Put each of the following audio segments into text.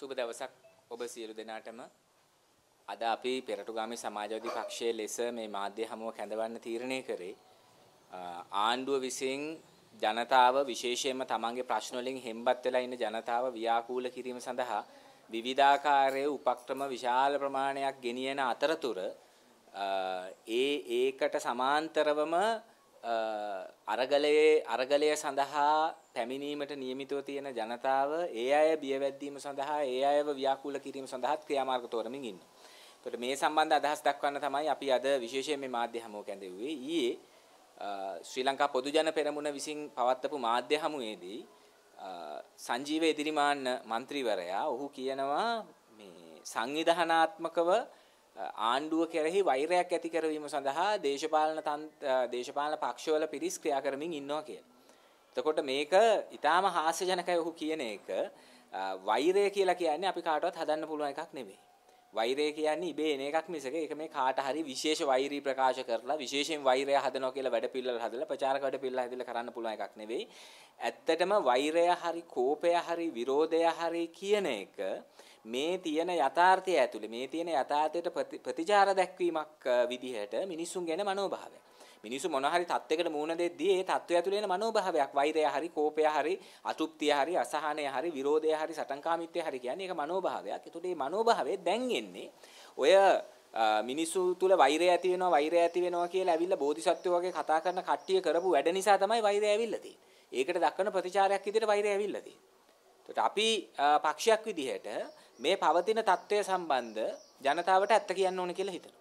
සුබ දවසක් ඔබ සියලු දෙනාටම අද අපි පෙරටුගාමි සමාජවාදී පක්ෂයේ ලෙස මේ මාධ්‍ය හමුව කැඳවන්න තීරණය කරේ ආණ්ඩුව විසින් ජනතාව විශේෂයෙන්ම තමන්ගේ ප්‍රශ්න වලින් හෙම්බත් වෙලා ඉන්න ජනතාව ව්‍යාකූල කිරීම සඳහා විවිධාකාරයේ උපක්‍රම විශාල ප්‍රමාණයක් ගෙනියන අතරතුර ඒ ඒකට සමාන්තරවම අරගලයේ අරගලය සඳහා පැමිණීමට නියමිතව තියෙන ජනතාව ඒ අය බියවැද්දීම සඳහා ඒ අයව ව්‍යාකූල කිරීම සඳහාත් ක්‍රියාමාර්ග තෝරමින් ඉන්නවා. එතකොට මේ සම්බන්ධ අදහස් දක්වන්න තමයි අපි අද විශේෂයෙන් මේ මාධ්‍ය හමුව කැඳෙව්වේ. ඊයේ ශ්‍රී ලංකා පොදු ජන පෙරමුණ විසින් පවත්වපු මාධ්‍ය හමුවේදී සංජීව ඉදිරිමාන්න මන්ත්‍රීවරයා ඔහු කියනවා මේ සංවිධානාත්මකව ආණ්ඩුව කෙරෙහි වෛරයක් ඇති කරවීම සඳහා දේශපාලන දේශපාලන පක්ෂවල පිරිස් ක්‍රියා කරමින් ඉන්නවා කියලා. එතකොට මේක ඊටාම හාස්‍යජනකයි ඔහු කියන එක වෛරය කියලා කියන්නේ අපි කාටවත් හදන්න පුළුවන් එකක් නෙමෙයි. වෛරය කියන්නේ ඉබේ එන එකක් මිසක ඒක මේ කාට හරි විශේෂ වෛරී ප්‍රකාශ කරලා විශේෂයෙන් වෛරය හදනවා කියලා වැඩපිළිවෙල හදලා ප්‍රචාරක වැඩපිළිවෙල හදලා කරන්න පුළුවන් එකක් නෙවෙයි. ඇත්තටම වෛරය හරි කෝපය හරි විරෝධය හරි කියන එක මේ තියෙන යථාර්ථය ඇතුලේ මේ තියෙන යථාර්ථයට ප්‍රතිචාර දැක්වීමක් විදිහට මිනිසුන් ගැන මනෝභාවය. මිනිසු මොන හරි තත්යකට මුහුණ දෙද්දී ඒ තත්වය ඇතුලේ එන මනෝභාවයක් වෛරය හරි කෝපය හරි අතෘප්තිය හරි අසහනය හරි විරෝධය හරි සටන්කාමීත්වය හරි කියන්නේ ඒක මනෝභාවයක්. ඒතකොට මේ මනෝභාවය දැන් එන්නේ ඔය මිනිස්සු තුල වෛරය ඇති වෙනවා වෛරය ඇති වෙනවා කියලා ඇවිල්ලා බෝධිසත්වෝ වගේ කතා කරන කට්ටිය කරපු වැඩ නිසා තමයි වෛරය ඇවිල්ලා තියෙන්නේ. ඒකට දක්වන ප්‍රතිචාරයක් විදිහට වෛරය ඇවිල්ලා තියෙන්නේ. එතකොට අපි පක්ෂයක් විදිහට මේ පවතින తත්වය සම්බන්ධ ජනතාවට ඇත්ත කියන්න ඕන කියලා හිතනවා.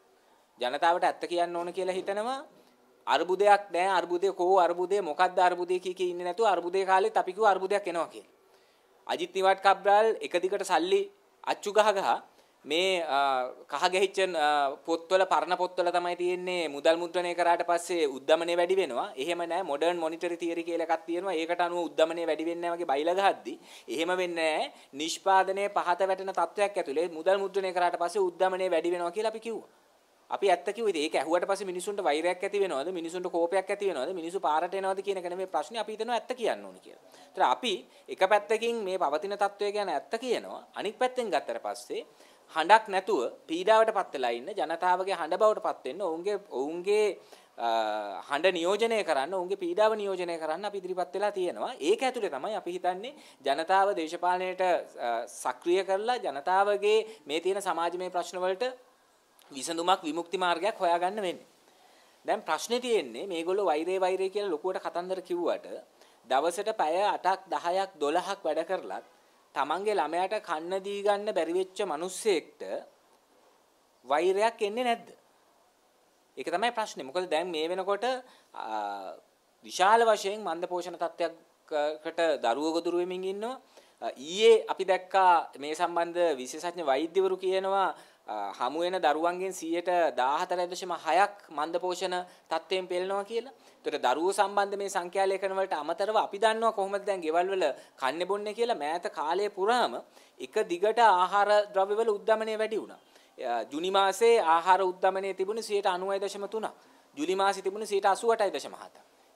ජනතාවට ඇත්ත කියන්න ඕන කියලා හිතනවා අර්බුදයක් නෑ අර්බුදේ කෝ අර්බුදේ මොකක්ද අර්බුදේ කිය කිය ඉන්නේ නැතුව අර්බුදේ කාලෙත් අපි කිව්ව අර්බුදයක් එනවා කියලා. අජිත් නිවාඩ් කබ්‍රාල් එක දිගට සල්ලි අච්චු ගහ ගහ මේ කහ ගැහිච්ච පොත්වල පරණ පොත්වල තමයි තියෙන්නේ මුදල් මුද්‍රණය කරාට පස්සේ උද්දමනය වැඩි වෙනවා. එහෙම නැහැ මොඩර්න් මොනිටරි තියරි කියලා එකක් තියෙනවා. ඒකට අනුව උද්දමනය වැඩි වෙන්නේ නැහැ වගේ බයිලා ගහද්දි. එහෙම වෙන්නේ නැහැ. නිෂ්පාදනයේ පහත වැටෙන තත්වයක් ඇතුලේ මුදල් මුද්‍රණය කරාට පස්සේ උද්දමනය වැඩි වෙනවා කියලා අපි කිව්වා. අපි ඇත්ත කිව්වේ ඒක ඇහුවට පස්සේ මිනිසුන්ට වෛරයක් ඇති වෙනවද මිනිසුන්ට කෝපයක් ඇති වෙනවද මිනිසු පාරට එනවද කියන එක නෙමෙයි ප්‍රශ්නේ අපි හිතනවා ඇත්ත කියන්න ඕනේ කියලා. ඒතර අපි එක පැත්තකින් මේ පවතින තත්වය ගැන ඇත්ත කියනවා අනිත් පැත්තෙන් ගත්තට පස්සේ හඬක් නැතුව පීඩාවට පත් වෙලා ඉන්න ජනතාවගේ හඬ බවට පත් වෙන්න ඔවුන්ගේ ඔවුන්ගේ හඬ නියෝජනය කරන්න ඔවුන්ගේ පීඩාව නියෝජනය කරන්න අපි ඉදිරිපත් වෙලා තියෙනවා. ඒක ඇතුලේ තමයි අපි හිතන්නේ ජනතාව දේශපාලනයට සක්‍රිය කරලා ජනතාවගේ මේ තියෙන සමාජමය ප්‍රශ්න වලට විසඳුමක් විමුක්ති මාර්ගයක් හොයාගන්න වෙන්නේ. දැන් ප්‍රශ්නේ තියෙන්නේ මේගොල්ලෝ වෛරේ වෛරේ කියලා ලොකුවට කතන්දර කිව්වට දවසට පැය 8ක් 10ක් 12ක් වැඩ කරලත් තමන්ගේ ළමයාට කන්න දී ගන්න බැරි වෙච්ච මිනිස්සෙක්ට වෛරයක් එන්නේ නැද්ද? ඒක තමයි ප්‍රශ්නේ. මොකද දැන් මේ වෙනකොට විශාල වශයෙන් මන්ද පෝෂණ තත්ත්වයකට දරුවෝ ගොදුරු වෙමින් ඉන්නවා. ඊයේ අපි දැක්කා මේ සම්බන්ධ විශේෂඥ වෛද්‍යවරු කියනවා හමු වෙන දරුවන්ගෙන් 114.6ක් මන්දපෝෂණ තත්ත්වයෙන් පෙළෙනවා කියලා. ඒතර දරුවෝ සම්බන්ධ මේ සංඛ්‍යාලේඛන වලට අමතරව අපි දන්නවා කොහොමද දැන් ගෙවල් වල කන්නේ බොන්නේ කියලා මෑත කාලය පුරාම එක දිගට ආහාර ද්‍රව්‍ය වල උද්දමනය වැඩි වුණා. ජුනි මාසේ ආහාර උද්දමනය තිබුණේ 96.3ක්. ජුලි මාසේ තිබුණේ 88.7ක්.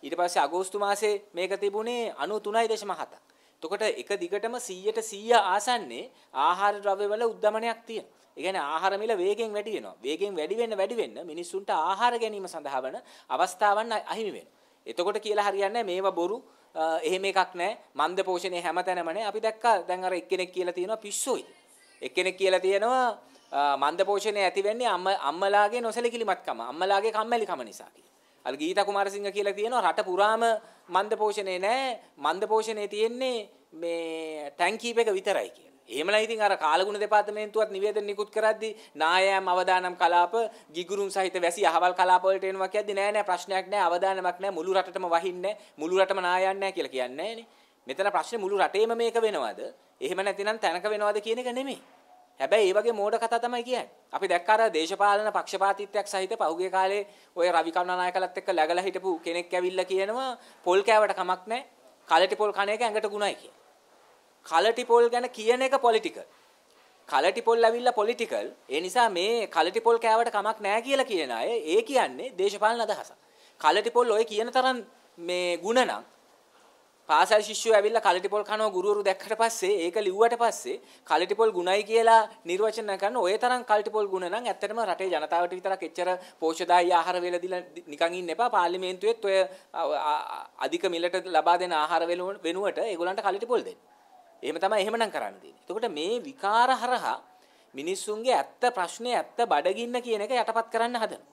ඊට පස්සේ අගෝස්තු මාසේ මේක තිබුණේ 93.7ක්. එතකොට එක දිගටම 100ට 100 ආසන්නේ ආහාර ද්‍රව්‍යවල උද්දමනයක් තියෙනවා. ඒ කියන්නේ ආහාර මිල වේගෙන් වැඩි වෙනවා. වේගෙන් වැඩි වෙන්න වැඩි වෙන්න මිනිසුන්ට ආහාර ගැනීම සඳහා වන අවස්ථාවන් අහිමි වෙනවා. එතකොට කියලා හරියන්නේ මේවා බොරු එහෙම එකක් නැහැ. මන්ද පෝෂණය හැමතැනම නැහැ. අපි දැක්කා දැන් අර එක්කෙනෙක් කියලා තියෙනවා පිස්සොයි. එක්කෙනෙක් කියලා තියෙනවා මන්ද පෝෂණය ඇති වෙන්නේ අම්මලාගේ නොසලකිලිමත්කම. අම්මලාගේ කම්මැලිකම නිසා කියලා. අල් ගීත කුමාරසිංහ කියලා තියෙනවා රට පුරාම මන්ද පෝෂණේ නැහැ. මන්ද පෝෂණේ තියෙන්නේ මේ ටැංකීප එක විතරයි කියලා. එහෙමනම් ඉතින් අර කාලගුණ දෙපාර්තමේන්තුවත් නිවේදන නිකුත් කරද්දී නායෑම් අවදානම් කලාප ගිගුරුම් සහිත වැසි අහවල් කලාප වලට එනවා කියද්දී නෑ නෑ ප්‍රශ්නයක් නෑ අවදානමක් නෑ මුළු රටටම වහින්නේ මුළු රටම නායයන් නෑ කියලා කියන්නේ නෑනේ. මෙතන ප්‍රශ්නේ මුළු රටේම මේක වෙනවද? එහෙම නැතිනම් තැනක වෙනවද කියන එක නෙමෙයි. හැබැයි ඒ වගේ මෝඩ කතා තමයි කියන්නේ. අපි දැක්ක අර දේශපාලන පක්ෂපාතීත්වයක් සහිත පහුගිය කාලේ ওই රවි කරුණානායකලත් එක්ක läගලා හිටපු කෙනෙක් ඇවිල්ලා කියනවා පොල් කෑවට කමක් නැහැ. කලටි පොල් කණ එක ඇඟට ගුණයි කියලා. කලටි පොල් ගැන කියන එක පොලිටිකල්. කලටි පොල් ඇවිල්ලා පොලිටිකල්. ඒ නිසා මේ කලටි පොල් කෑවට කමක් නැහැ කියලා කියන අය ඒ කියන්නේ දේශපාලන අදහසක්. කලටි පොල් ඔය කියන තරම් මේ ಗುಣ නම් පාසල් ශිෂ්‍යෝ ඇවිල්ලා කලටිපොල් කනෝ ගුරුවරු දැක්කට පස්සේ ඒක ලිව්වට පස්සේ කලටිපොල් ගුණයි කියලා නිර්වචනය කරන ඔය තරම් කලටිපොල් ගුණ නම් ඇත්තටම රටේ ජනතාවට විතරක් එච්චර පෝෂ්‍යදායී ආහාර වේල දීලා නිකන් ඉන්න එපා පාර්ලිමේන්තුවෙත් ඔය අධික මිලට ලබා දෙන ආහාර වෙනුවට ඒගොල්ලන්ට කලටිපොල් දෙන්න. එහෙම තමයි එහෙමනම් කරන්න තියෙන්නේ. එතකොට මේ විකාර හරහා මිනිස්සුන්ගේ ඇත්ත ප්‍රශ්නේ ඇත්ත බඩගින්න කියන එක යටපත් කරන්න හදනවා.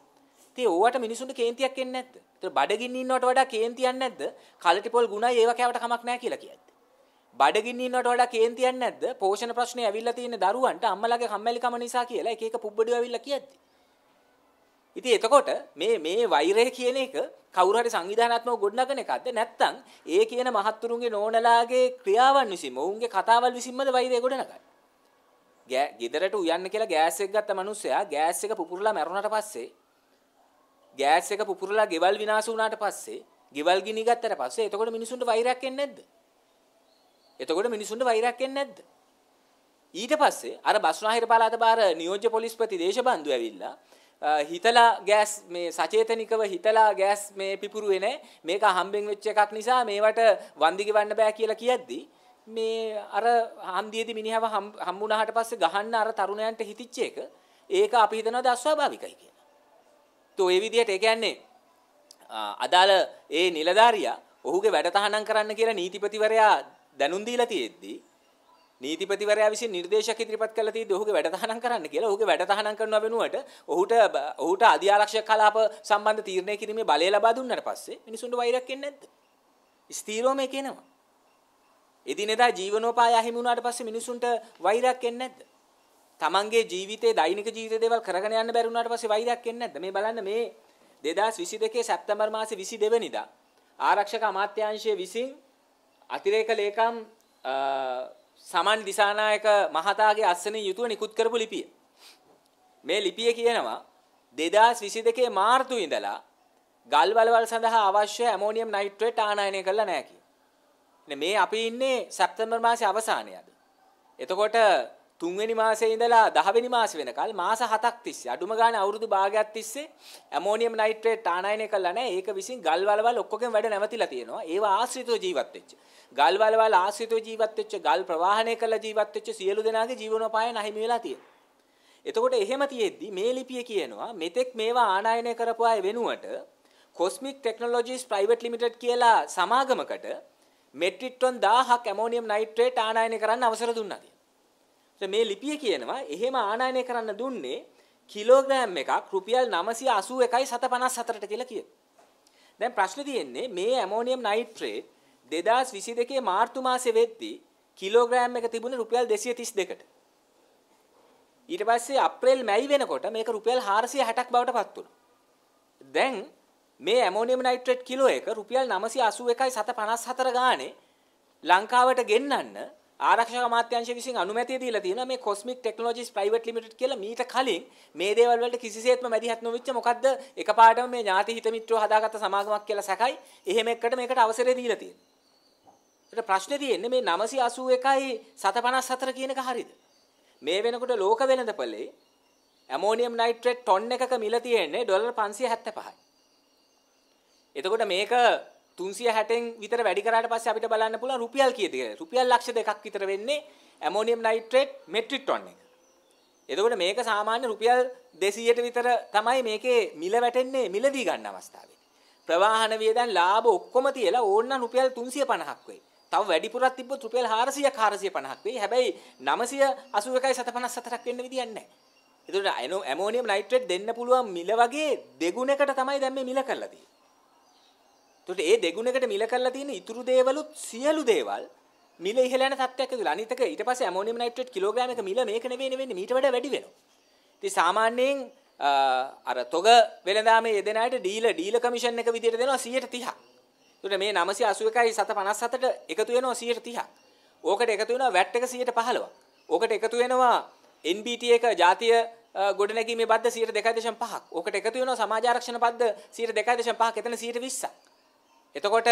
ඉතින් ඕවට මිනිසුන්ට කේන්තියක් එන්නේ නැද්ද? ඒතර බඩගින්න ඉන්නවට වඩා කේන්තියක් නැද්ද? කලටිපොල් ගුණයි ඒව කෑවට කමක් නැහැ කියලා කියන්නේ. බඩගින්න ඉන්නවට වඩා කේන්තියක් නැද්ද? පෝෂණ ප්‍රශ්නේ ඇවිල්ලා තියෙන දරුවන්ට අම්මලාගේ කම්මැලිකම නිසා කියලා එක එක පුබ්බඩිය ඇවිල්ලා කියද්දි. ඉතින් එතකොට මේ මේ වෛරය කියන එක කවුරු හරි සංවිධානාත්මකව ගොඩනගන එකක්ද නැත්නම් ඒ කියන මහත්තුරුන්ගේ නෝනලාගේ ක්‍රියාවන් විසින්ම ඔවුන්ගේ කතාවල් විසින්මද වෛරය ගොඩනගන්නේ? ගෙදරට උයන්න කියලා ගෑස් එක ගත්ත මිනිස්සයා ගෑස් එක පුපුරලා මැරුණාට පස්සේ ගෑස් එක පුපුරලා ගෙවල් විනාශ වුණාට පස්සේ ගෙවල් ගිනි ගත්තට පස්සේ එතකොට මිනිසුන්ට වෛරයක් එන්නේ නැද්ද? එතකොට මිනිසුන්ට වෛරයක් එන්නේ නැද්ද? ඊට පස්සේ අර බස්නාහිර පළාත බාර නියෝජ්‍ය පොලිස්පති දේශබන්දු ඇවිල්ලා හිතලා ගෑස් මේ සචේතනිකව හිතලා ගෑස් මේ පිපුරුවේ නැහැ මේක හම්බෙන් වෙච්ච එකක් නිසා මේවට වන්දි ගෙවන්න බෑ කියලා කියද්දි මේ අර හන්දියේදී මිනිහව හම්බුණාට පස්සේ ගහන්න අර තරුණයන්ට හිතිච්ච එක ඒක අපි හිතනවා දස්වාභාවිකයි කියලා. તો ඒ විදිහට ඒ කියන්නේ අදාළ ඒ නිලධාරියා ඔහුගේ වැඩතහනම් කරන්න කියලා නීතිපතිවරයා දැනුම් දීලා තියෙද්දී නීතිපතිවරයා විසින් නිර්දේශක ඉදිරිපත් කළා තියෙද්දී ඔහුගේ වැඩතහනම් කරන්න කියලා ඔහුගේ වැඩතහනම් කරනවා වෙනුවට ඔහුට ඔහුට අධිආරක්ෂක කලාප සම්බන්ධ තීරණය කිරීමේ බලය ලබා දුන්නාට පස්සේ මිනිසුන්ට වෛරයක් එන්නේ නැද්ද? ස්ථීරවම ඒක එනවා. එදිනෙදා ජීවනෝපාය හිමි වුණාට පස්සේ මිනිසුන්ට වෛරයක් එන්නේ නැද්ද? තමන්ගේ ජීවිතේ දෛනික ජීවිතේ දේවල් කරගෙන යන්න බැරි වුණාට පස්සේ වෛරයක් එන්නේ නැද්ද? මේ බලන්න මේ 2022 සැප්තැම්බර් මාසේ 22 වෙනිදා ආරක්ෂක අමාත්‍යාංශය විසින් අතිරේක ලේකම් සමන් දිසානායක මහතාගේ අස්සනින් යුතුව නිකුත් කරපු ලිපිය. මේ ලිපිය කියනවා 2022 මාර්තු ඉඳලා ගල්වලවල් සඳහා අවශ්‍ය ඇමෝනියම් නයිට්‍රේට් ආනයනය කළා නැහැ කිය. මේ අපි ඉන්නේ සැප්තැම්බර් මාසේ අවසානයේද. එතකොට තුන්වෙනි මාසේ ඉඳලා දහවෙනි මාසේ වෙනකල් මාස 7ක් තිස්සේ අඩුම ගානේ අවුරුදු භාගයක් තිස්සේ ඇමෝනියම් නයිට්‍රේට් ආනයනය කළා නැහැ. ඒක විසින් ගල් වලවල් ඔක්කොගෙම වැඩ නැවතිලා තියෙනවා. ඒවා ආශ්‍රිතව ජීවත් වෙච්ච. ගල් වලවල් ආශ්‍රිතව ජීවත් වෙච්ච, ගල් ප්‍රවාහණය කළා ජීවත් වෙච්ච සියලු දෙනාගේ ජීවනෝපාය නැහිමි වෙලා තියෙනවා. එතකොට එහෙම තියෙද්දි මේ ලිපිය කියනවා මෙතෙක් මේවා ආනයනය කරපු අය වෙනුවට කොස්මික් ටෙක්නොලොජිස් ප්‍රයිවට් ලිමිටඩ් කියලා සමාගමකට මෙට්‍රික් ටන් 1000ක් ඇමෝනියම් නයිට්‍රේට් ආනයනය කරන්න අවසර දුන්නා. මේ ලිපිය කියනවා එහෙම ආනයනය කරන්න දුන්නේ කිලෝග්‍රෑම් එකක් රුපියල් 981.754ට කියලා කියනවා. දැන් ප්‍රශ්නේ තියෙන්නේ මේ ඇමෝනියම් නයිට්‍රේට් 2022 මාර්තු මාසේ වෙද්දී කිලෝග්‍රෑම් එක තිබුණේ රුපියල් 232කට. ඊට පස්සේ අප්‍රේල් මැයි වෙනකොට මේක රුපියල් 460ක් බවට පත් වුණා. දැන් මේ ඇමෝනියම් නයිට්‍රේට් කිලෝ එක රුපියල් 981.754 ගානේ ලංකාවට ගෙන්නන්න ආරක්ෂක අමාත්‍යාංශය විසින් අනුමැතිය දීලා තියෙනවා මේ කොස්මික් ටෙක්නොලොජිස් ප්‍රයිවට් ලිමිටඩ් කියලා මීට කලින් මේ දේවල් වලට කිසිසේත්ම මැදිහත් නොවිච්ච මොකද්ද එකපාරටම මේ ඥාති හිත මිත්‍රෝ හදාගත්ත සමාගමක් කියලා සැකයි එහෙම එකට මේකට අවසරය දීලා තියෙනවා. ඒකට ප්‍රශ්නේ තියෙන්නේ මේ 981යි 754 කියන එක හරියද? මේ වෙනකොට ලෝක වෙළඳපොලේ ඇමෝනියම් නයිට්‍රේට් ටොන් එකක මිල තියෙන්නේ ඩොලර් 575යි. එතකොට මේක 360න් විතර වැඩි කරාට පස්සේ අපිට බලන්න පුළුවන් රුපියල් කීයද කියලා. රුපියල් ලක්ෂ දෙකක් විතර වෙන්නේ ඇමෝනියම් නයිට්‍රේට් මෙට්‍රික් ටොන් එක. එතකොට මේක සාමාන්‍ය රුපියල් 200ට විතර තමයි මේකේ මිල වැටෙන්නේ මිලදී ගන්න අවස්ථාවේ. ප්‍රවාහන වියදම් ලාභ ඔක්කොම තියලා ඕන්නම් රුපියල් 350ක් වෙයි. තව වැඩිපුරක් තිබ්බොත් රුපියල් 400ක් 450ක් වෙයි. හැබැයි 981යි 754ක් වෙන්න විදියක් නැහැ. ඒතකොට ඇමෝනියම් නයිට්‍රේට් දෙන්න පුළුවන් මිල වගේ දෙගුණයකට තමයි දැන් මේ මිල කරලා තියෙන්නේ. එතකොට ඒ දෙගුණකට මිල කරලා තියෙන ඉතුරු දේවලුත් සියලු දේවල් මිල ඉහළ යන තත්ත්වයක් ඇතුළේ. අනිත් එක ඊට පස්සේ ඇමෝනියම් නයිට්‍රේට් කිලෝග්‍රෑම් එක මිල මේක නෙවෙයි වෙන්නේ මීට වඩා වැඩි වෙනවා. ඉතින් සාමාන්‍යයෙන් අර තොග වෙළඳාමේ යෙදෙන අයට ඩීලර් ඩීලර් කමිෂන් එක විදිහට දෙනවා 130ක්. එතකොට මේ 981යි 757ට එකතු වෙනවා 130ක්. ඕකට එකතු වෙනවා වැට් එක 115ක්. ඕකට එකතු වෙනවා NBT එක ජාතිය ගොඩනැගීමේ බද්ද 2.5ක්. ඕකට එකතු වෙනවා සමාජ ආරක්ෂණ බද්ද 2.5ක්. එතන 120ක්. එතකොට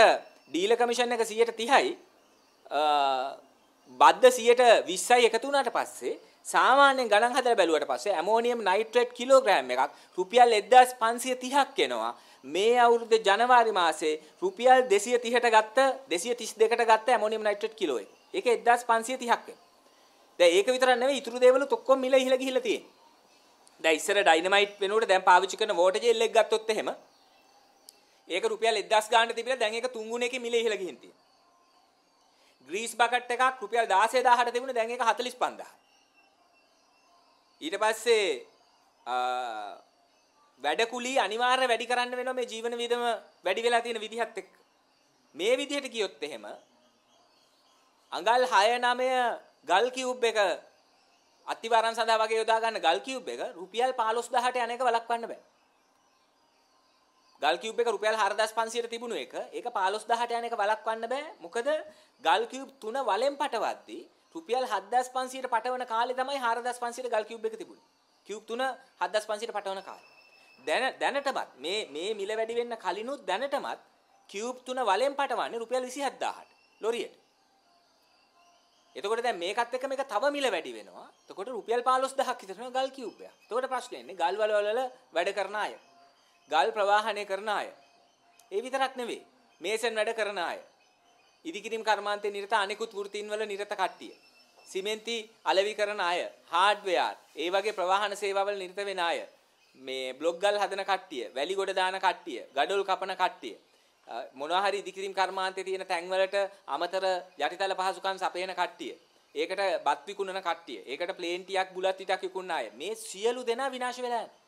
ඩීල කමිෂන් එක 130යි බද්ද 120යි එකතු වුණාට පස්සේ සාමාන්‍යයෙන් ගණන් හදලා බැලුවට පස්සේ ඇමෝනියම් නයිට්‍රේට් කිලෝග්‍රෑම් එකක් රුපියල් 1530ක් එනවා මේ අවුරුද්ද ජනවාරි මාසේ රුපියල් 230ට ගත්ත 232කට ගත්ත ඇමෝනියම් නයිට්‍රේට් කිලෝ එක. ඒක 1530ක් වෙනවා. දැන් ඒක විතරක් නෙවෙයි ඉතුරු දේවලුත් ඔක්කොම මිල ඉහිලා ගිහිලා තියෙන්නේ. දැන් ඉස්සර ඩයිනමයිට් වෙනුවට දැන් පාවිච්චි කරන වෝටර් ජෙල් එක ගත්තොත් එහෙම ඒක රුපියල් 1000 ගන්න තිබිලා දැන් ඒක තුන් ගුණයකින් මිල ඉහළ ගිහින් තියෙනවා. ග්‍රීස් බකට් එකක් රුපියල් 16000ට තිබුණා දැන් ඒක 45000. ඊට පස්සේ වැඩ කුලී අනිවාර්ය වැඩි කරන්න වෙනවා මේ ජීවන විදම වැඩි වෙලා තියෙන විදිහත් එක්ක. මේ විදිහට කියොත් එහෙම අඟල් 6 9 ගල් කියුබ් එක අතිවරණ සඳහා වගේ යොදා ගන්න ගල් කියුබ් එක රුපියල් 15000ට යන එක වළක්වන්න බෑ. ගල් කියුබ් එක රුපියල් 4500ට තිබුණු එක ඒක 15000ට යන එක වළක්වන්න බෑ මොකද ගල් කියුබ් 3 වලෙන් පටවද්දී රුපියල් 7500ට පටවන කාලේ තමයි 4500ට ගල් කියුබ් එක තිබුණේ කියුබ් 3 7500ට පටවන කාලේ දැන දැනටමත් මේ මේ මිල වැඩි වෙන්න කලිනුත් දැනටමත් කියුබ් 3 වලෙන් පටවන්නේ රුපියල් 27000ට ලොරියට එතකොට දැන් මේකත් එක්ක මේක තව මිල වැඩි වෙනවා. එතකොට රුපියල් 15000ක් විතර වෙනවා ගල් කියුබ් එක. එතකොට ප්‍රශ්නේ ඉන්නේ ගල් වල වල වැඩ කරන අය. ගල් ප්‍රවාහනය කරන අය. ඒ විතරක් නෙවෙයි. මේසන් වැඩ කරන අය. ඉදිකිරීම් කර්මාන්තේ නිරත අනෙකුත් වෘත්තීන් වල නිරත කට්ටිය. සිමෙන්ති අලෙවි කරන අය, හાર્ඩ්වෙයාර්, ඒ වගේ ප්‍රවාහන සේවාවල නිරත වෙන අය. මේ බ්ලොග් ගල් හදන කට්ටිය, වැලි ගොඩ දාන කට්ටිය, ගඩොල් කපන කට්ටිය. මොනවා හරි ඉදිකිරීම් කර්මාන්තේ තියෙන තැන් වලට අමතර යටිතල පහසුකම් සපයන කට්ටිය. ඒකට බත් විකුණන කට්ටිය. ඒකට ප්ලේන් ටිකක් බුලත් ටිකක් විකුණන අය. මේ සියලු දෙනා විනාශ වෙලා යනවා.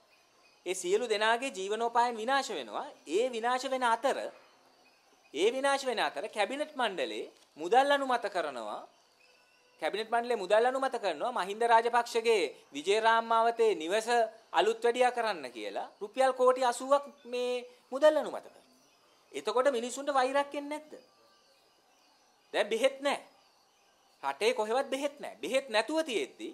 ඒ සියලු දෙනාගේ ජීවනෝපායන් විනාශ වෙනවා. ඒ විනාශ වෙන අතර ඒ විනාශ වෙන අතර කැබිනට් මණ්ඩලයේ මුදල් අනුමත කරනවා. කැබිනට් මණ්ඩලයේ මුදල් අනුමත කරනවා මහින්ද රාජපක්ෂගේ විජේරාම් මාවතේ නිවස අලුත් වැඩියා කරන්න කියලා රුපියල් කෝටි 80ක් මේ මුදල් අනුමත කරනවා. එතකොට මිනිසුන්ට වෛරක් එන්නේ නැද්ද? දැන් බෙහෙත් නැහැ. රටේ කොහෙවත් බෙහෙත් නැහැ. බෙහෙත් නැතුව තියෙද්දි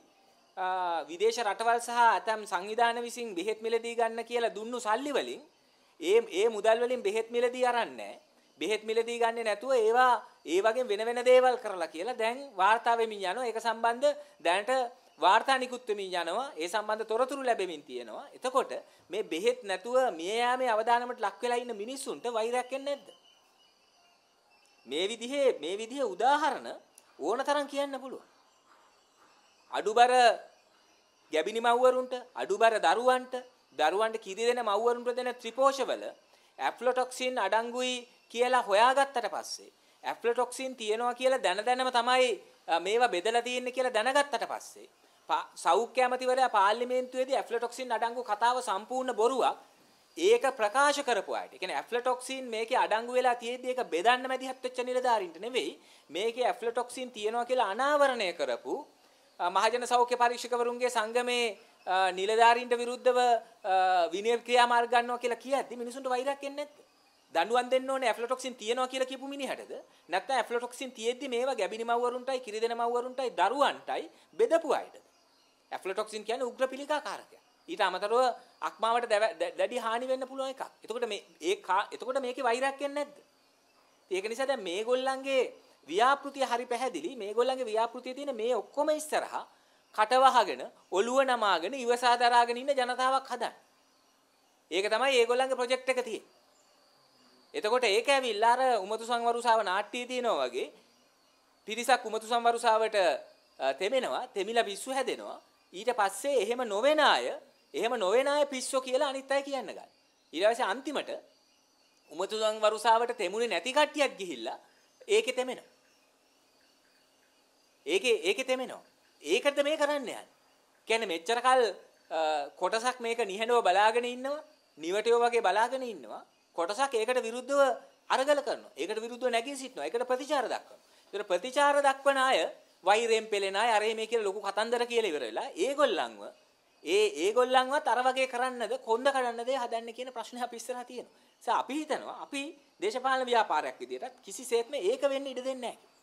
විදේශ රටවල් සහ ඇතම් සංවිධාන විසින් බෙහෙත් මිලදී ගන්න කියලා දුන්නු සල්ලි වලින් ඒ ඒ මුදල් වලින් බෙහෙත් මිලදී අරන්නේ බෙහෙත් මිලදී ගන්නේ නැතුව ඒවා ඒ වගේ වෙන වෙන දේවල් කරලා කියලා දැන් වාර්තා වෙමින් යනවා ඒක සම්බන්ධ දැනට වාර්තා නිකුත් වෙමින් යනවා ඒ සම්බන්ධ තොරතුරු ලැබෙමින් තියෙනවා එතකොට මේ බෙහෙත් නැතුව මිය යාමේ අවදානමට ලක් වෙලා ඉන්න මිනිස්සුන්ට වෛරයක් එන්නේ නැද්ද මේ විදිහේ මේ විදිහේ උදාහරණ ඕන තරම් කියන්න පුළුවන් අඩුබර ගැබිනි මව්වරුන්ට අඩුබර දරුවන්ට දරුවන්ට කිරි දෙන මව්වරුන්ට දෙන ත්‍රිපෝෂවල ඇෆ්ලොටොක්සින් අඩංගුයි කියලා හොයාගත්තට පස්සේ ඇෆ්ලොටොක්සින් තියෙනවා කියලා දැන දැනම තමයි මේවා බෙදලා තියෙන්නේ කියලා දැනගත්තට පස්සේ සෞඛ්‍ය ඇමතිවරයා පාර්ලිමේන්තුවේදී ඇෆ්ලොටොක්සින් අඩංගු කතාව සම්පූර්ණ බොරුවක් ඒක ප්‍රකාශ කරපු අයට. ඒ කියන්නේ ඇෆ්ලොටොක්සින් මේකේ අඩංගු වෙලා තියෙද්දි ඒක බෙදන්න මැදිහත් වෙච්ච නිලධාරීන්ට නෙවෙයි මේකේ ඇෆ්ලොටොක්සින් තියෙනවා කියලා අනාවරණය කරපු මහජන සෞඛ්‍ය පරීක්ෂකවරුන්ගේ සංගමේ නිලධාරීන්ට විරුද්ධව විනය ක්‍රියාමාර්ග ගන්නවා කියලා කියද්දි මිනිසුන්ට වෛරයක් එන්නේ නැද්ද? දඬුවම් දෙන්න ඕනේ ඇෆ්ලොටොක්සින් තියෙනවා කියලා කියපු මිනිහටද? නැත්නම් ඇෆ්ලොටොක්සින් තියෙද්දි මේවා ගැබිනි මව්වරුන්ටයි කිරිදෙන මව්වරුන්ටයි දරුවන්ටයි බෙදපු අයටද? ඇෆ්ලොටොක්සින් කියන්නේ උග්‍ර පිළිකාකාරකයක්. ඊට අමතරව අක්මාවට දැඩි හානි වෙන්න පුළුවන් එකක්. එතකොට මේ ඒ එතකොට මේකේ වෛරයක් එන්නේ නැද්ද? ඒක නිසා දැන් මේගොල්ලන්ගේ ව්‍යාපෘතිය හරි පැහැදිලි. මේගොල්ලන්ගේ ව්‍යාපෘතිය තියෙන මේ ඔක්කොම ඉස්සරහා කටවහගෙන ඔළුව නමාගෙන ඉවසා දරාගෙන ඉන්න ජනතාවක් හදන්න. ඒක තමයි ඒගොල්ලන්ගේ ප්‍රොජෙක්ට් එක තියෙන්නේ. එතකොට ඒක ඇවිල්ලා අර උමතු සංවරුසාව නාට්‍යයේ තියෙනවා වගේ පිරිසක් උමතු සංවරුසාවට තෙමෙනවා, තෙමිලා පිස්සු හැදෙනවා. ඊට පස්සේ එහෙම නොවන අය, එහෙම නොවන අය පිස්සෝ කියලා අනිත් අය කියන්න ගන්න. ඊට පස්සේ අන්තිමට උමතු සංවරුසාවට තෙමුනේ නැති කට්ටියක් ගිහිල්ලා ඒකේ තෙමෙනවා. ඒකේ ඒකේ තෙමෙනවා. ඒකද මේ කරන්න යන්නේ. කියන්නේ මෙච්චර කල් කොටසක් මේක නිහඬව බලාගෙන ඉන්නවා, නිවටයෝ වගේ බලාගෙන ඉන්නවා. කොටසක් ඒකට විරුද්ධව අරගල කරනවා. ඒකට විරුද්ධව නැගී සිටිනවා. ඒකට ප්‍රතිචාර දක්වනවා. ඒතර ප්‍රතිචාර දක්වන අය වෛරයෙන් පෙළෙන අය අරේ මේ කියලා ලොකු කතන්දර කියලා ඉවර වෙලා ඒගොල්ලන්ව ඒ ඒගොල්ලන්වත් අර වගේ කරන්නද කොන්ද කඩන්නද හදන්නේ කියන ප්‍රශ්නේ අපි ඉස්සරහා තියෙනවා. ඒ නිසා අපි හිතනවා අපි දේශපාලන ව්‍යාපාරයක් විදිහටත් කිසිසේත්ම ඒක වෙන්න ඉඩ දෙන්නේ නැහැ.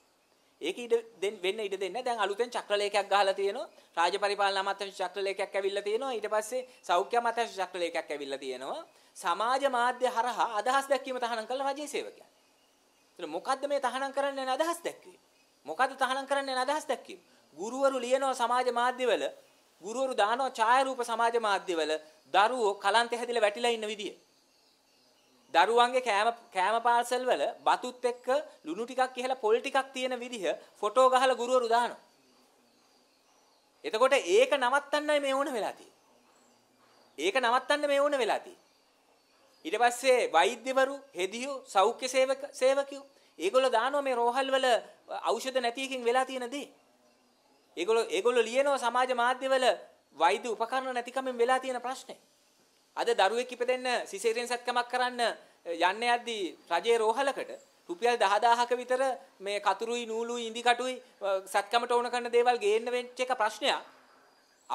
ඒක ඉඩ දෙන්න වෙන්න ඉඩ දෙන්නේ නැහැ. දැන් අලුතෙන් චක්‍රලේඛයක් ගහලා තියෙනවා. රාජ්‍ය පරිපාලන අමාත්‍යාංශ චක්‍රලේඛයක් ඇවිල්ලා තියෙනවා. ඊට පස්සේ සෞඛ්‍ය අමාත්‍යාංශ චක්‍රලේඛයක් ඇවිල්ලා තියෙනවා. සමාජ මාධ්‍ය හරහා අදහස් දැක්වීම තහනම් කළ රජයේ සේවකයන්. එතන මොකද්ද මේ තහනම් කරන්න යන අදහස් දැක්වීම? මොකද්ද තහනම් කරන්න යන අදහස් දැක්වීම? ගුරුවරු ලියනවා සමාජ මාධ්‍යවල ගුරුවරු දානවා ඡායාරූප සමාජ මාධ්‍යවල දරුවෝ කලන්තේ හැදිලා වැටිලා ඉන්න විදිය. දරුවන්ගේ කෑම කෑම පාර්සල් වල බතුත් එක්ක ලුණු ටිකක් ඉහලා පොල් ටිකක් තියෙන විදිහ ෆොටෝ ගහලා ගුරුවරු දානවා. එතකොට ඒක නවත්තන්නයි මේ ඕන වෙලා ඒක නවත්තන්න මේ ඕන වෙලා ඊට පස්සේ වෛද්‍යවරු, හෙදියෝ, සෞඛ්‍ය සේවක සේවකයෝ ඒගොල්ලෝ දානවා මේ රෝහල් වල ඖෂධ නැති එකකින් වෙලා තියෙන දේ. ඒගොල්ලෝ ඒගොල්ලෝ ලියනවා සමාජ මාධ්‍යවල වෛද්‍ය උපකරණ නැතිකමෙන් වෙලා තියෙන ප්‍රශ්නේ. අද දරුවෙක් ඉපදෙන්න සිසේරියන් සැත්කමක් කරන්න යන්න යද්දී රජයේ රෝහලකට රුපියල් 10000ක විතර මේ කතුරුයි නූලුයි ඉඳි කටුයි සැත්කමට ඕන කරන දේවල් ගේන්න වෙච්ච එක ප්‍රශ්නයක්.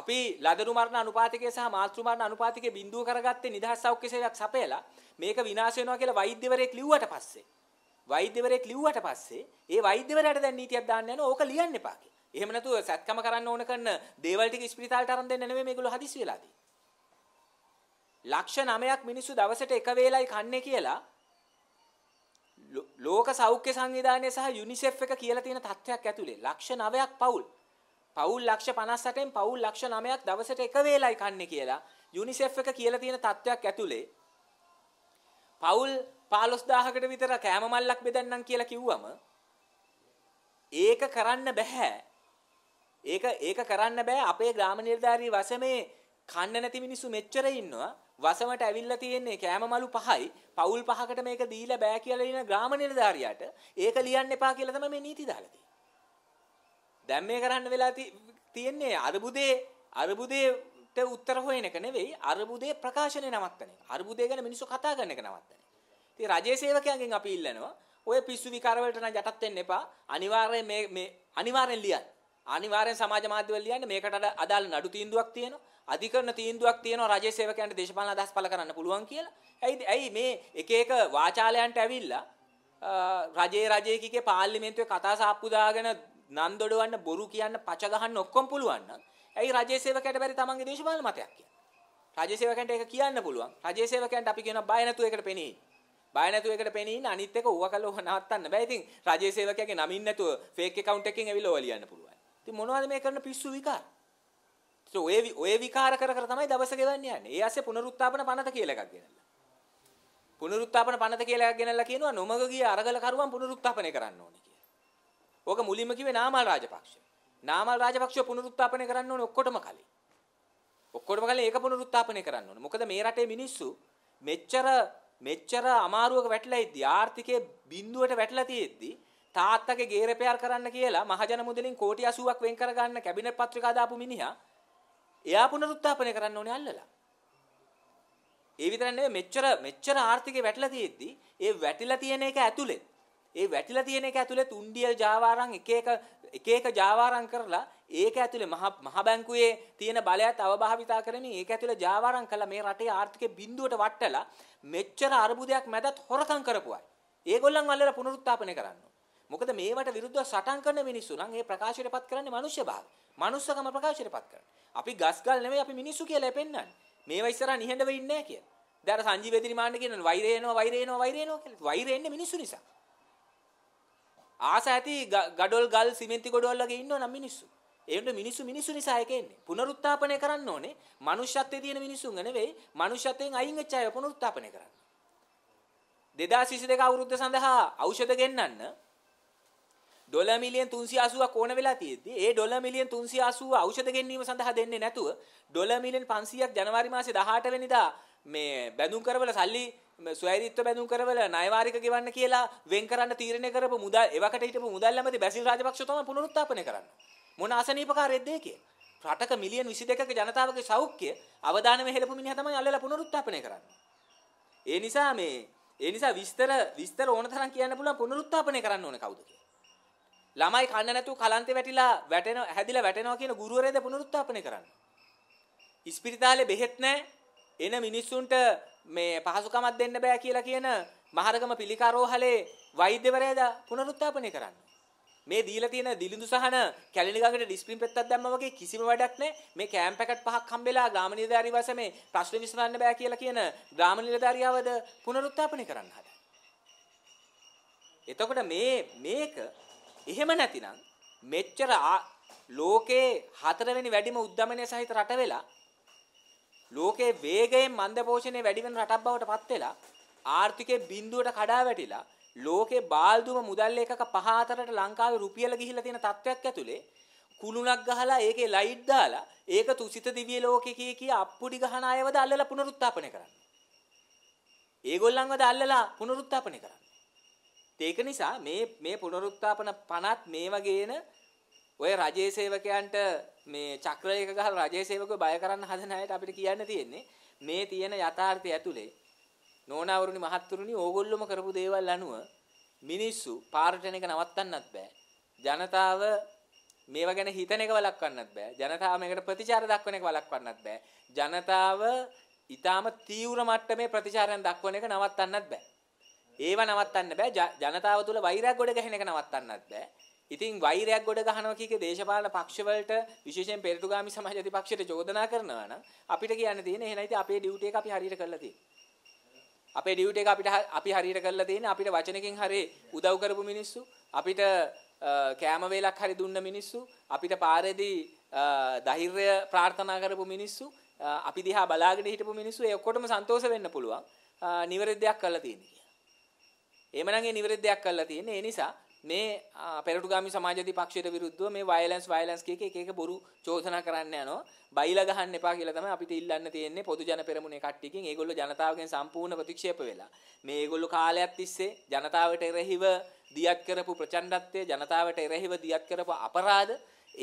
අපි ලදරු මරණ අනුපාතිකය සහ මාතෘ මරණ අනුපාතිකය බිඳුව කරගත්තේ නිදහස් සෞඛ්‍ය සේවයක් සපයලා මේක විනාශ වෙනවා කියලා වෛද්‍යවරයෙක් ලිව්වට පස්සේ වෛද්‍යවරයෙක් ලිව්වට පස්සේ ඒ වෛද්‍යවරයාට දැන් නීතියක් දාන්න යනවා ඕක ලියන්න එපා කියලා. එහෙම නැතුව සැත්කම කරන්න ඕන කරන දේවල් ටික ස්පිරිතාලට අරන් දෙන්න නෙමෙයි මේගොල්ලෝ හදිස්සි වෙලාදී. ලක්ෂ 9ක් මිනිස්සු දවසට එක වේලයි කන්නේ කියලා ලෝක සෞඛ්‍ය සංවිධානය සහ යුනිසෙෆ් එක කියලා තියෙන තත්ත්වයක් ඇතුලේ ලක්ෂ 9ක් පවුල් පවුල් ලක්ෂ 58න් පවුල් ලක්ෂ 9ක් දවසට එක වේලයි කන්නේ කියලා යුනිසෙෆ් එක කියලා තියෙන තත්ත්වයක් ඇතුලේ පවුල් 15000කට විතර කෑම මල්ලක් බෙදන්නම් කියලා කිව්වම ඒක කරන්න බෑ ඒක ඒක කරන්න බෑ අපේ ග්‍රාම නිලධාරී වශයෙන් කන්න නැති මිනිස්සු මෙච්චර ඉන්නවා වසමට ඇවිල්ලා තියෙන්නේ කෑම මලු පහයි පවුල් පහකට මේක දීලා බෑ කියලා ඉන ග්‍රාම නිලධාරියාට ඒක ලියන්න එපා කියලා තමයි මේ නීති දාලා තියෙන්නේ. දැන් මේ කරන්න වෙලා තියෙන්නේ අරුබුදේ අරුබුදේට උත්තර හොයන එක නෙවෙයි අරුබුදේ ප්‍රකාශනය නවත්තන එක. අරුබුදේ ගැන මිනිස්සු කතා කරන එක නවත්තන එක. ඉතින් රජයේ සේවකයන්ගෙන් අපි ඉල්ලනවා ඔය පිස්සු විකාර වලට නම් යටත් වෙන්න එපා. අනිවාර්යෙන් මේ මේ අනිවාර්යෙන් ලියන්න. අනිවාර්යෙන් සමාජ මාධ්‍යවල ලියන්න මේකට අදාළ නඩු තීන්දුවක් තියෙනවා. අධිකරණ තීන්දුවක් තියෙනවා රජයේ සේවකයන්ට දේශපාලන අදහස් පළ කරන්න පුළුවන් කියලා. ඇයිද? ඇයි මේ එක එක වාචාලයන්ට ඇවිල්ලා රජයේ රජයේ කිකේ පාර්ලිමේන්තුවේ කතා සාප්පු දාගෙන නන්දොඩවන්න බොරු කියන්න පච ගහන්න ඔක්කොම පුළුවන් නම් ඇයි රජයේ සේවකයට බැරි තමන්ගේ දේශපාලන මතයක් කියන්නේ? රජයේ සේවකයන්ට ඒක කියන්න පුළුවන්. රජයේ සේවකයන්ට අපි කියනවා බය නැතුව ඒකට පෙනී. බය නැතුව ඒකට පෙනී ඉන්න අනිත් එක ඌව කළා ඌව නවත්තන්න බෑ. ඉතින් රජයේ සේවකයාගේ නමින් නැතුව ෆේක් account එකකින් ඇවිල්ලා ඕවා ලියන්න පුළුවන්. ඉතින් මොනවද මේ කරන පිස්සු විකාර? ඔය ඔය විකාර කර කර තමයි දවස ගෙවන්නේ යන්නේ. ඒ ASCII පුනරුත්ථාපන පනත කියලා එකක් ගෙනල්ලා. පුනරුත්ථාපන පනත කියලා එකක් ගෙනල්ලා කියනවා නොමග ගිය අරගල කරුවන් පුනරුත්ථාපනය කරන්න ඕනේ කියලා. ඕක මුලින්ම කිව්වේ නාමල් රාජපක්ෂ. නාමල් රාජපක්ෂ පුනරුත්ථාපනය කරන්න ඕනේ ඔක්කොටම කලින්. ඔක්කොටම කලින් ඒක පුනරුත්ථාපනය කරන්න ඕනේ. මොකද මේ රටේ මිනිස්සු මෙච්චර මෙච්චර අමාරුවක වැටලා ඉද්දි ආර්ථිකයේ බිඳුවට වැටලා තියෙද්දි තාත්තගේ ගේ රෙපෙයාර් කරන්න කියලා මහජන මුදලින් කෝටි 80ක් වෙන් කරගන්න කැබිනට් පත්‍රිකා දාපු මිනිහා එයා පුනරුත්ථාපනය කරන්න ඕනේ අල්ලලා. ඒ විතරක් නෙවෙයි මෙච්චර මෙච්චර ආර්ථිකේ වැටලා තියෙද්දි ඒ වැටිලා තියෙන එක ඇතුලේ ඒ වැටිලා තියෙන එක ඇතුලේ තුන්ඩියල් ජාවාරම් එක එක එක එක ජාවාරම් කරලා ඒක ඇතුලේ මහ මහ බැංකුවේ තියෙන බලයත් අවභාවිතා කරමින් ඒක ඇතුලේ ජාවාරම් කළා මේ රටේ ආර්ථිකේ බිඳුවට වටලා මෙච්චර අර්බුදයක් මැදත් හොරකම් කරපුවා. ඒගොල්ලන් අල්ලලා පුනරුත්ථාපනය කරන්න. මොකද මේවට විරුද්ධව සටන් කරන මිනිස්සු නම් ඒ ප්‍රකාශයටපත් කරන්නේ මනුෂ්‍යභාවය. මනුස්සකම ප්‍රකාශයටපත් කරන්නේ. අපි ගස්කල් නෙමෙයි අපි මිනිස්සු කියලා පෙන්නන්නේ. මේවා ඉස්සරහ නිහඬව ඉන්නේ නැහැ කියලා. දැන් අර සංජීව එදිරිමාන්න කියනවා වෛරය එනවා වෛරය එනවා වෛරය එනවා කියලා. වෛරය එන්නේ මිනිස්සු නිසා. ආස ඇති ගඩොල් ගල් සිමෙන්ති ගඩොල් වගේ ඉන්නවනම් මිනිස්සු. ඒකට මිනිස්සු මිනිස්සු නිසා එක එන්නේ. පුනරුත්ථාපනය කරන්න ඕනේ. මනුෂ්‍යත්වයේ තියෙන මිනිස්සුන්ග නෙවෙයි. මනුෂ්‍යත්වයෙන් අයින් වෙච්ච අය පුනරුත්ථාපනය කරන්න. 2022 අවුරුද්ද සඳහා ඖෂධ ගෙන්නන්න ඩොලර් මිලියන් 380ක් ඕන වෙලා තියෙද්දි ඒ ඩොලර් මිලියන් 380 ඖෂධ ගෙන්වීම සඳහා දෙන්නේ නැතුව ඩොලර් මිලියන් 500ක් ජනවාරි මාසේ 18 වෙනිදා මේ බැඳුම් කරවල සල්ලි සොයරිත්ව බැඳුම් කරවල ණයවාරික ගෙවන්න කියලා වෙන් කරන්න තීරණය කරපු මුදල් එවකට හිටපු මුදල් ඇමති බැසිල් රාජපක්ෂ තමයි පුනරුත්ථාපනය කරන්නේ මොන අසනීපකාරයෙක්ද ඒකේ රටක මිලියන් 22ක ජනතාවගේ සෞඛ්‍ය අවදානම හෙලපු මිනිහා තමයි අල්ලලා පුනරුත්ථාපනය කරන්නේ. ඒ නිසා මේ ඒ නිසා විස්තර විස්තර ඕන තරම් කියන්න පුළුවන් පුනරුත්ථාපනය කරන්න ඕන කවුද කියලා. ළමයි කන්න නැතුව කලන්තේ වැටිලා වැටෙන හැදිලා වැටෙනවා කියන ගුරුවරයද පුනරුත්ථාපනය කරන්න. ඉස්පිරිතාලේ බෙහෙත් නැහැ. එන මිනිස්සුන්ට මේ පහසුකමක් දෙන්න බෑ කියලා කියන මහරගම පිළිකාරෝහලේ වෛද්‍යවරයද පුනරුත්ථාපනය කරන්න. මේ දීලා තියෙන දිලිඳු සහන කැලිනි ගඟට ඩිස්ප්ලින් පෙත්තක් දැම්ම වගේ කිසිම වැඩක් නැහැ. මේ කෑම් පැකට් පහක් හම්බෙලා ග්‍රාම නිලධාරී වාසේ මේ ප්‍රශ්න විසඳන්න බෑ කියලා කියන ග්‍රාම නිලධාරියවද පුනරුත්ථාපනය කරන්න හදා. එතකොට මේ මේක එහෙම නැතිනම් මෙච්චර ලෝකේ හතරවෙනි වැඩිම උද්දමනය සහිත රට වෙලා ලෝකේ වේගයෙන් මන්දපෝෂණය වැඩි වෙන රටක් බවට පත් වෙලා ආර්ථිකයේ බිඳුවට කඩා වැටිලා ලෝකේ බාල්දුම මුදල් එකක පහ හතරට ලංකාවේ රුපියල ගිහිලා තියෙන තත්ත්වයක් ඇතුලේ කුළුණක් ගහලා ඒකේ ලයිට් දාලා ඒක තුසිත දිව්‍ය ලෝකේ කී කී අප්පුඩි ගහන අයවද අල්ලලා පුනරුත්ථාපනය කරන්නේ. ඒගොල්ලන්වද අල්ලලා පුනරුත්ථාපනය කරන්නේ. ඒක නිසා මේ මේ පුනරුත්ථාපන පනත් මේ වගේන ඔය රජයේ සේවකයන්ට මේ චක්‍ර එක ගහලා රජයේ සේවකව බය කරන්න හදන අයට අපිට කියන්න තියෙන්නේ මේ තියෙන යථාර්ථය ඇතුලේ නෝනාවරුනි මහත්තුරුනි ඕගොල්ලොම කරපු දේවල් අනුව මිනිස්සු පාරට යන එක නවත්තන්නත් බෑ. ජනතාව මේවා ගැන හිතන එක වළක්වන්නත් බෑ. ජනතාව මේකට ප්‍රතිචාර දක්වන එක වළක්වන්නත් බෑ. ජනතාව ඊටාම තීව්‍ර මට්ටමේ ප්‍රතිචාරයන් දක්වන එක නවත්තන්නත් බෑ. ඒව නවත්තන්න බෑ ජනතාව තුළ වෛරයක් ගොඩ ගැහෙන එක නවත්තන්නත් බෑ. ඉතින් වෛරයක් ගොඩ ගහනවා කියකේ දේශපාලන පක්ෂවලට විශේෂයෙන් පෙරටුගාමි සමාජ අධිපක්ෂයට චෝදනා කරනවා නම් අපිට කියන්න තියෙන්නේ එහෙනම් ඉතින් අපේ ඩියුටි එක අපි හරියට කරලා තියෙන්නේ. අපේ ඩියුටි එක අපිට අපි හරියට කරලා තියෙන්නේ අපිට වචනකින් හරි උදව් කරපු මිනිස්සු අපිට කෑම වේලක් හරි දුන්න මිනිස්සු අපිට පාරේදී ධෛර්ය ප්‍රාර්ථනා කරපු මිනිස්සු අපි දිහා බලාගෙන හිටපු මිනිස්සු ඒ ඔක්කොටම සන්තෝෂ වෙන්න පුළුවන් නිවැරදි දෙයක් කරලා තියෙන්නේ. එහෙමනම් ඒ නිවැරදියක් කරලා තියෙන්නේ. ඒ නිසා මේ පෙරටුගාමි සමාජදී පක්ෂයට විරුද්ධව මේ වයලන්ස් වයලන්ස් කියක එක එක බොරු චෝදනා කරන්න යනවා. බයිලා ගහන්න එපා කියලා තමයි අපිට ඉල්ලන්න තියෙන්නේ පොදු ජන පෙරමුණේ කට්ටියකින්. ඒගොල්ලෝ ජනතාවගෙන් සම්පූර්ණ ප්‍රතික්ෂේප වෙලා. මේ ඒගොල්ලෝ කාලයක් තිස්සේ ජනතාවට එරෙහිව දියත් කරපු ප්‍රචණ්ඩත්වය, ජනතාවට එරෙහිව දියත් කරපු අපරාධ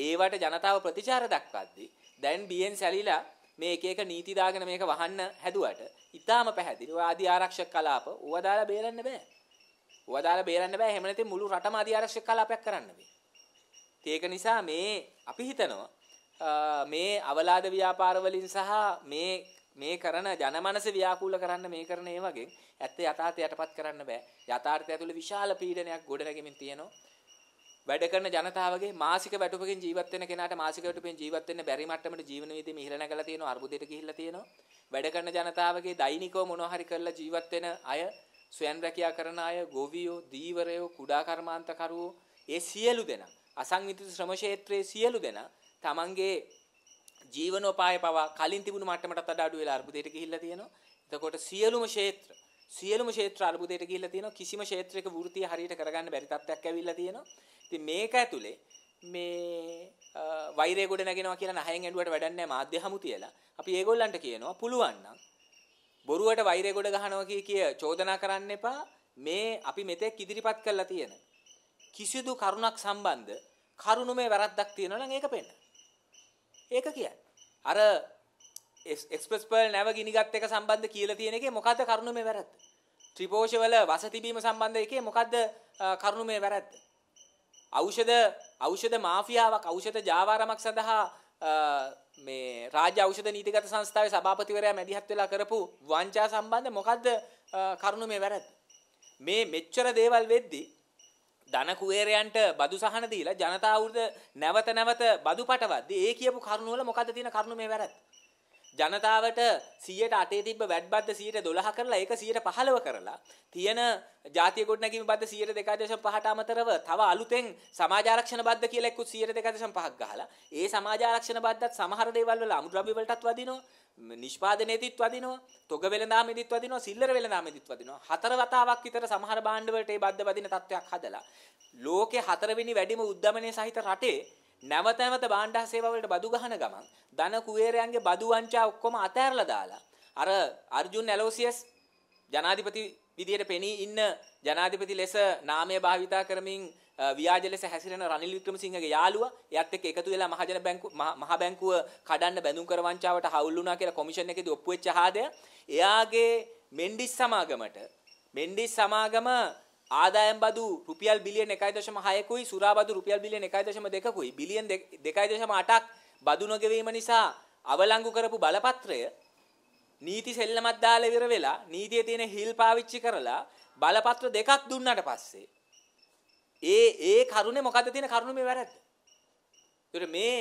ඒවට ජනතාව ප්‍රතිචාර දක්වද්දී දැන් බියෙන් සැලිලා මේ එක එක නීති දාගෙන මේක වහන්න හැදුවට ඊටාම පැහැදිලි. ඔය ආදි ආරක්ෂක කලාප ඕවා දාලා බේරන්න බෑ. වදාලා බේරන්න බෑ. එහෙම නැත්නම් මුළු රටම අධිආරක්ෂක කලාපයක් කරන්න බෑ. ඒක නිසා මේ අපි හිතනවා මේ අවලාද ව්‍යාපාර වලින් සහ මේ මේ කරන ජනමනස ව්‍යාකූල කරන්න මේ කරන ඒ වගේ ඇත්ත යථාර්ථය යටපත් කරන්න බෑ. යථාර්ථය ඇතුළේ විශාල පීඩනයක් ගොඩනැගෙමින් තියෙනවා. වැඩ කරන ජනතාවගේ මාසික වැටුපකින් ජීවත් වෙන කෙනාට මාසික වැටුපෙන් ජීවත් වෙන්න බැරි මට්ටමට ජීවන විදීම ඉහළ නැගලා තියෙනවා අර්බුදයට ගිහිල්ලා තියෙනවා වැඩ කරන ජනතාවගේ දෛනිකව මොනවා හරි කරලා ජීවත් වෙන අය ස්වයන් රැකියා කරන අය, ගොවියෝ, දීවරයෝ, කුඩා කර්මාන්තකරුවෝ ඒ සියලු දෙනා අසංවිධිත ශ්‍රම ක්ෂේත්‍රයේ සියලු දෙනා තමන්ගේ ජීවනෝපාය පවා කලින් තිබුණු මට්ටමටත් වඩා අඩු වෙලා අර්බුදයට ගිහිල්ලා තියෙනවා. එතකොට සියලුම ක්ෂේත්‍ර සියලුම ක්ෂේත්‍ර අර්බුදයට ගිහිල්ලා තියෙනවා. කිසිම ක්ෂේත්‍රයක වෘත්තිය හරියට කරගන්න බැරි තත්ත්වයක් ඇවිල්ලා තියෙනවා. ඉතින් මේක ඇතුලේ මේ වෛරය ගොඩ නැගෙනවා කියලා නහයෙන් ඇඬුවට වැඩක් නැහැ මාධ්‍ය හමු තියලා. අපි ඒගොල්ලන්ට කියනවා පුළුවන් නම් බොරුවට වෛරය ගොඩ ගහනවා කිය කිය චෝදනා කරන්න එපා මේ අපි මෙතෙක් ඉදිරිපත් කරලා තියෙන කිසිදු කරුණක් සම්බන්ධ කරුණු මේ වැරද්දක් තියෙනවා නම් ඒක පෙන්න. ඒක කියන්නේ. අර එක්ස්ප්‍රස් පර්ල් නැව ගිනිගත් එක සම්බන්ධ කියලා තියෙන එකේ මොකද්ද කරුණු මේ වැරද්ද? ත්‍රිපෝෂ වල වස තිබීම සම්බන්ධ එකේ මොකද්ද කරුණු මේ වැරද්ද? ඖෂධ ඖෂධ මාෆියාවක් ඖෂධ ජාවාරමක් සඳහා මේ රාජ්‍ය ඖෂධ නීතිගත සංස්ථාවේ සභාපතිවරයා මැදිහත් වෙලා කරපු වංචා සම්බන්ධ මොකද්ද කරුණු මේ වැරද්ද? මේ මෙච්චර දේවල් වෙද්දී ධන කුවේරයන්ට බදු සහන දීලා ජනතා වෘද නැවත නැවත බදු පටවද්දී ඒ කියපු කරුණු වල මොකද්ද තියෙන කරුණු මේ වැරද්ද? ජනතාවට 108 තිබ්බ වැඩ්බද්ද 112 කරලා ඒක 115 කරලා තියෙන ජාතිය ගොඩනැගීම බද්ද 102.5ට අමතරව තව අලුතෙන් සමාජ ආරක්ෂණ බද්ද කියලා එක්කුත් 102.5ක් ගහලා ඒ සමාජ ආරක්ෂණ බද්දත් සමහර දේවල් වල අමුද්‍රව්‍ය වලටත් වදිනවා නිෂ්පාදනයේදීත් වදිනවා තොග වෙළඳාමේදීත් වදිනවා සිල්ලර වෙළඳාමේදීත් වදිනවා හතර වතාවක් විතර සමහර භාණ්ඩ වලට මේ බද්ද වදින තත්වයක් හදලා ලෝකේ හතරවෙනි වැඩිම උද්දමනය සහිත රටේ නැවත නැවත බාණ්ඩා සේවාව වලට බදු ගහන ගමන් ධන කුවේරයන්ගේ බදු වංචා ඔක්කොම අතහැරලා දාලා අර අර්ජුන් ඇලෝසියස් ජනාධිපති විදියට පෙනී ඉන්න ජනාධිපති ලෙස නාමය භාවිතා කරමින් ව්‍යාජ ලෙස හැසිරෙන රනිල් වික්‍රමසිංහගේ යාළුවා එයත් එක්ක එකතු වෙලා මහජන බැංකුව මහා බැංකුව කඩන්න බැඳුම් කර වංචාවට හවුල් වුණා කියලා කොමිෂන් එකේදී ඔප්පු වෙච්ච ආදය එයාගේ මෙන්ඩිස් සමාගමට මෙන්ඩිස් සමාගම ආදායම් බදු රුපියල් බිලියන 1.6 කුයි සුරා බදු රුපියල් බිලියන 1.2 කුයි බිලියන 2.8ක් බදු නොගෙවීම නිසා අවලංගු කරපු බලපත්‍රය නීති සෙල්ලමක් දාලා ඉවර වෙලා නීතියේ තියෙන හිල් පාවිච්චි කරලා බලපත්‍ර දෙකක් දුන්නාට පස්සේ ඒ ඒ කරුණේ මොකද්ද තියෙන කරුණ මේ වැරද්ද. ඒතර මේ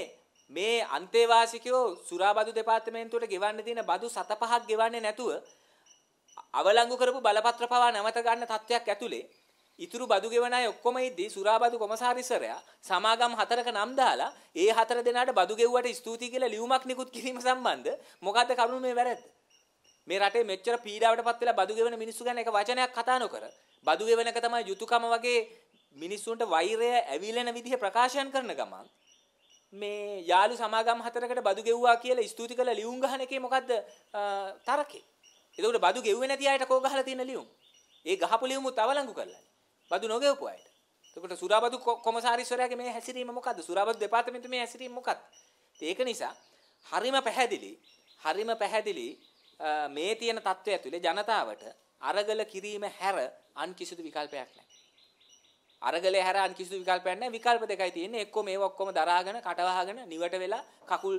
මේ අන්තේවාසිකයෝ සුරාබදු දෙපාර්තමේන්තුවට ගෙවන්න තියෙන බදු 7 5ක් ගෙවන්නේ නැතුව අවලංගු කරපු බලපත්‍ර පවා නැවත ගන්න තත්ත්වයක් ඇතුලේ ඉතුරු බදු ගෙවන අය ඔක්කොම ඉද්දී සුරාබදු කොමසාරිසරයා සමාගම් හතරක නම් දාලා ඒ හතර දෙනාට බදු ගෙව්වට ස්තුතියි කියලා ලියුමක් නිකුත් කිරීම සම්බන්ධ මොකද්ද කරුණ මේ වැරද්ද? මේ රටේ මෙච්චර පීඩාවටපත් වෙලා බදු ගෙවන මිනිස්සු ගැන එක වචනයක් කතා නොකර බදු ගෙවන එක තමයි යුතුයකම වගේ මිනිස්සුන්ට වෛරය ඇවිලෙන විදිහ ප්‍රකාශයන් කරන ගමන් මේ යාළු සමාගම් හතරකට බදු ගෙව්වා කියලා ස්තුති කළ ලියුම් ගහන එකේ මොකද්ද තරකේ? එතකොට බදු ගෙව්වේ නැති අයට කෝ ගහලා තියෙන ලියුම්. ඒ ගහපු ලියුම තවලංගු කරලා. බදු නොගෙවපු අයට. එතකොට සුරාබදු කොමසාරිස්වරයාගේ මේ හැසිරීම මොකද්ද? සුරාබදු දෙපාර්තමේන්තුවේ මේ හැසිරීම මොකක්ද? ඒක නිසා හරිම පැහැදිලි හරිම පැහැදිලි මේ තියෙන தত্ত্বය ඇතුලේ ජනතාවට අරගල කිරීම හැර අන් කිසිදු විකල්පයක් නැහැ. අරගලේ හැර අන් කිසිදු විකල්පයක් නැහැ. විකල්ප දෙකයි තියෙන්නේ. එක්කෝ මේව ඔක්කොම දරාගෙන, කටවහගෙන, නිවට වෙලා කකුල්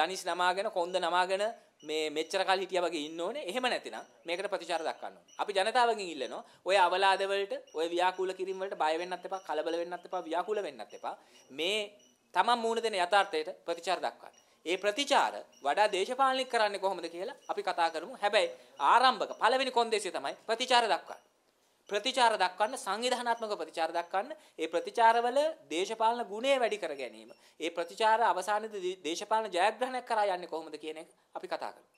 දනිස් නමාගෙන, කොන්ද නමාගෙන මේ මෙච්චර කල් හිටියා වගේ ඉන්න ඕනේ. එහෙම නැතිනම් මේකට ප්‍රතිචාර දක්වන්න ඕනේ. අපි ජනතාවගෙන් ඉල්ලනවා ඔය අවලාද වලට, ඔය ව්‍යාකූල කිරීම වලට බය වෙන්නත් එපා, කලබල වෙන්නත් එපා, ව්‍යාකූල වෙන්නත් එපා. මේ තමන් මූණ දෙන යථාර්ථයට ප්‍රතිචාර දක්වන්න. ඒ ප්‍රතිචාර වඩා දේශපාලනික කරන්නේ කොහොමද කියලා අපි කතා කරමු. හැබැයි ආරම්භක පළවෙනි කොන්දේසිය තමයි ප්‍රතිචාර දක්වන්නේ. ප්‍රතිචාර දක්වන්න සංවිධානාත්මක ප්‍රතිචාර දක්වන්න ඒ ප්‍රතිචාරවල දේශපාලන ගුණය වැඩි කර ගැනීම ඒ ප්‍රතිචාර අවසානයේදී දේශපාලන ජයග්‍රහණයක් කරා යන්නේ කොහොමද කියන එක අපි කතා කරමු